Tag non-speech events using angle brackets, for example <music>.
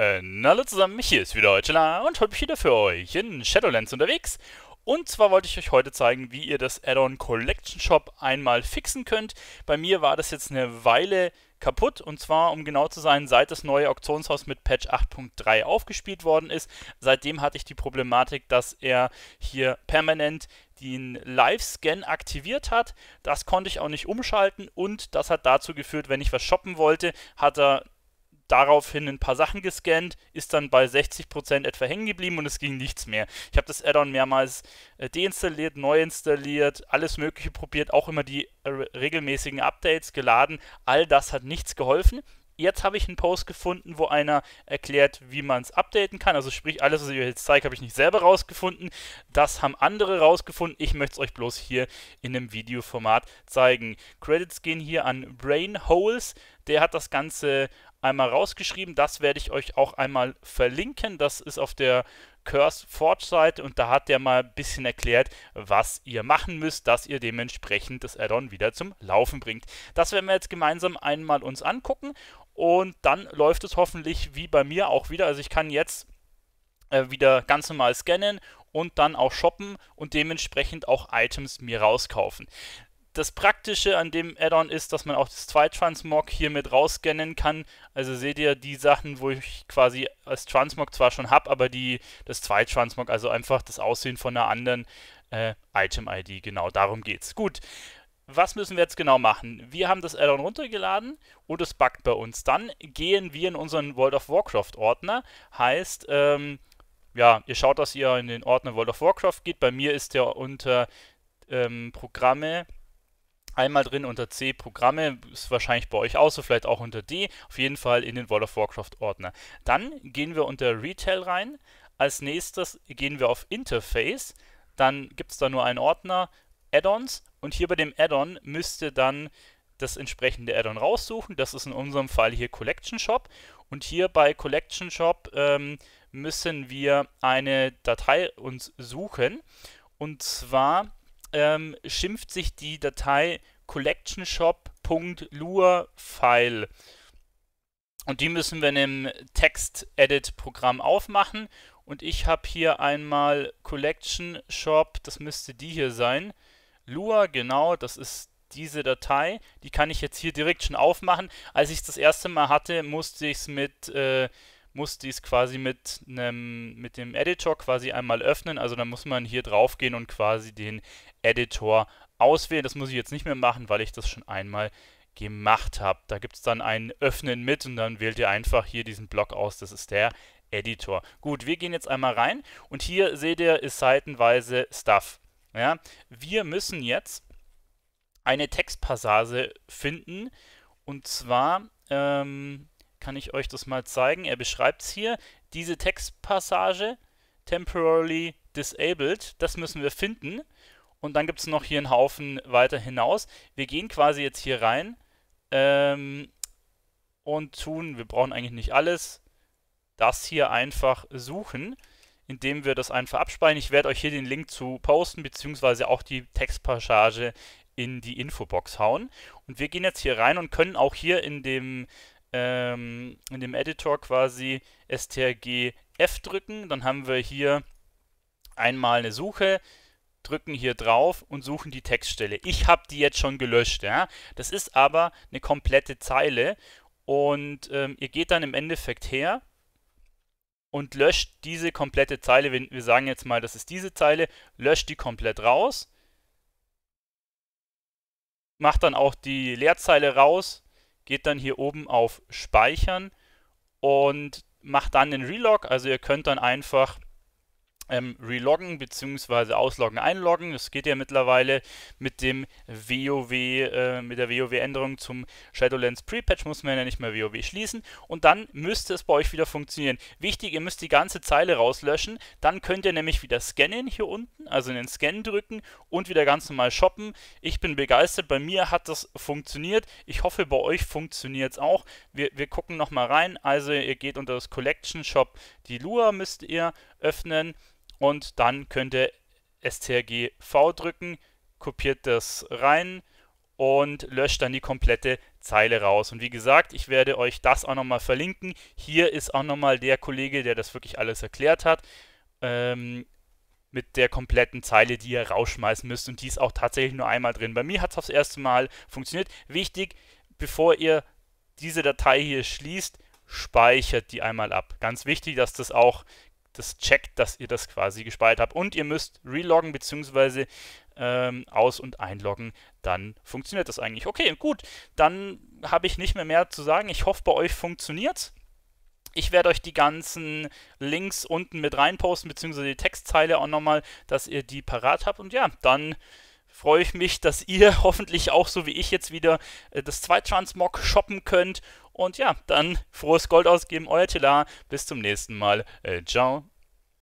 Äh, hallo zusammen, hier ist wieder Eutschela und heute bin ich wieder für euch in Shadowlands unterwegs. Und zwar wollte ich euch heute zeigen, wie ihr das Add-on Collection Shop einmal fixen könnt. Bei mir war das jetzt eine Weile kaputt und zwar, um genau zu sein, seit das neue Auktionshaus mit Patch 8.3 aufgespielt worden ist. Seitdem hatte ich die Problematik, dass er hier permanent den Live-Scan aktiviert hat. Das konnte ich auch nicht umschalten und das hat dazu geführt, wenn ich was shoppen wollte, hat er daraufhin ein paar Sachen gescannt, ist dann bei 60% etwa hängen geblieben und es ging nichts mehr. Ich habe das Addon mehrmals äh, deinstalliert, neu installiert, alles Mögliche probiert, auch immer die äh, regelmäßigen Updates geladen. All das hat nichts geholfen. Jetzt habe ich einen Post gefunden, wo einer erklärt, wie man es updaten kann. Also sprich, alles, was ich euch jetzt zeige, habe ich nicht selber rausgefunden. Das haben andere rausgefunden. Ich möchte es euch bloß hier in einem Videoformat zeigen. Credits gehen hier an Brain Holes. Der hat das Ganze einmal rausgeschrieben. Das werde ich euch auch einmal verlinken. Das ist auf der Curse Forge Seite und da hat der mal ein bisschen erklärt, was ihr machen müsst, dass ihr dementsprechend das Addon wieder zum Laufen bringt. Das werden wir jetzt gemeinsam einmal uns angucken und dann läuft es hoffentlich wie bei mir auch wieder. Also ich kann jetzt äh, wieder ganz normal scannen und dann auch shoppen und dementsprechend auch Items mir rauskaufen das Praktische an dem Add-on ist, dass man auch das Zwei-Transmog hier mit rausscannen kann. Also seht ihr die Sachen, wo ich quasi als Transmog zwar schon habe, aber die, das Zwei-Transmog, also einfach das Aussehen von einer anderen äh, Item-ID. Genau, darum geht's. Gut, was müssen wir jetzt genau machen? Wir haben das Addon runtergeladen und es buggt bei uns. Dann gehen wir in unseren World of Warcraft Ordner. Heißt, ähm, ja, ihr schaut, dass ihr in den Ordner World of Warcraft geht. Bei mir ist der unter ähm, Programme einmal drin unter C Programme, ist wahrscheinlich bei euch auch so, vielleicht auch unter D, auf jeden Fall in den World of Warcraft Ordner. Dann gehen wir unter Retail rein, als nächstes gehen wir auf Interface, dann gibt es da nur einen Ordner Add-ons und hier bei dem Add-on müsste dann das entsprechende Add-on raussuchen, das ist in unserem Fall hier Collection Shop und hier bei Collection Shop ähm, müssen wir eine Datei uns suchen und zwar ähm, schimpft sich die Datei collectionshop.lua-File. Und die müssen wir in dem Text-Edit-Programm aufmachen. Und ich habe hier einmal Collection Shop, das müsste die hier sein. Lua, genau, das ist diese Datei. Die kann ich jetzt hier direkt schon aufmachen. Als ich es das erste Mal hatte, musste ich es mit äh, muss dies quasi mit einem mit dem Editor quasi einmal öffnen. Also dann muss man hier drauf gehen und quasi den Editor auswählen. Das muss ich jetzt nicht mehr machen, weil ich das schon einmal gemacht habe. Da gibt es dann ein Öffnen mit und dann wählt ihr einfach hier diesen Block aus. Das ist der Editor. Gut, wir gehen jetzt einmal rein und hier seht ihr, ist seitenweise Stuff. Ja, wir müssen jetzt eine Textpassage finden und zwar ähm, kann ich euch das mal zeigen. Er beschreibt es hier, diese Textpassage, temporarily disabled, das müssen wir finden. Und dann gibt es noch hier einen Haufen weiter hinaus. Wir gehen quasi jetzt hier rein ähm, und tun, wir brauchen eigentlich nicht alles, das hier einfach suchen, indem wir das einfach abspeichern. Ich werde euch hier den Link zu posten, beziehungsweise auch die Textpassage in die Infobox hauen. Und wir gehen jetzt hier rein und können auch hier in dem ähm, in dem Editor quasi strg F drücken, dann haben wir hier einmal eine Suche, drücken hier drauf und suchen die Textstelle. Ich habe die jetzt schon gelöscht. Ja? Das ist aber eine komplette Zeile und ähm, ihr geht dann im Endeffekt her und löscht diese komplette Zeile. Wir, wir sagen jetzt mal, das ist diese Zeile, löscht die komplett raus, macht dann auch die Leerzeile raus geht dann hier oben auf Speichern und macht dann den Relog. Also ihr könnt dann einfach ähm, reloggen bzw. ausloggen, einloggen. Das geht ja mittlerweile mit dem WoW, äh, mit der WoW-Änderung zum Shadowlands Pre-Patch muss man ja nicht mehr WoW schließen und dann müsste es bei euch wieder funktionieren. Wichtig, ihr müsst die ganze Zeile rauslöschen, dann könnt ihr nämlich wieder scannen hier unten, also in den Scan drücken und wieder ganz normal shoppen. Ich bin begeistert, bei mir hat das funktioniert. Ich hoffe, bei euch funktioniert es auch. Wir, wir gucken nochmal rein. Also ihr geht unter das Collection Shop, die Lua müsst ihr öffnen und dann könnt ihr STRG V drücken, kopiert das rein und löscht dann die komplette Zeile raus. Und wie gesagt, ich werde euch das auch nochmal verlinken. Hier ist auch nochmal der Kollege, der das wirklich alles erklärt hat, ähm, mit der kompletten Zeile, die ihr rausschmeißen müsst. Und die ist auch tatsächlich nur einmal drin. Bei mir hat es aufs erste Mal funktioniert. Wichtig, bevor ihr diese Datei hier schließt, speichert die einmal ab. Ganz wichtig, dass das auch das checkt, dass ihr das quasi gespeichert habt. Und ihr müsst reloggen bzw. Ähm, aus- und einloggen, dann funktioniert das eigentlich. Okay, gut, dann habe ich nicht mehr mehr zu sagen. Ich hoffe, bei euch funktioniert's. Ich werde euch die ganzen Links unten mit reinposten, beziehungsweise die Textzeile auch nochmal, dass ihr die parat habt. Und ja, dann freue ich mich, dass ihr <laughs> hoffentlich auch so wie ich jetzt wieder äh, das Zweitransmog shoppen könnt und ja, dann frohes Gold ausgeben, euer Telar. Bis zum nächsten Mal. Äh, ciao.